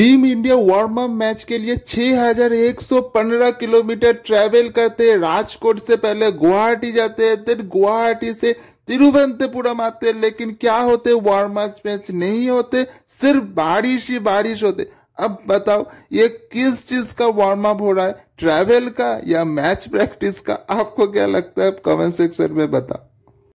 team India warm up match के लिए 6,115 kilometre travel करते राजकोट से पहले गुवाहाटी जाते हैं फिर गुवाहाटी से तिरुवनंतपुरम आते लेकिन क्या होते वार्म अप मैच नहीं होते सिर्फ बारिश ही बारिश होते अब बताओ ये किस चीज का वार्म अप हो रहा है ट्रैवल का या मैच प्रैक्टिस का आपको क्या लगता है कमेंट सेक्शन में बताओ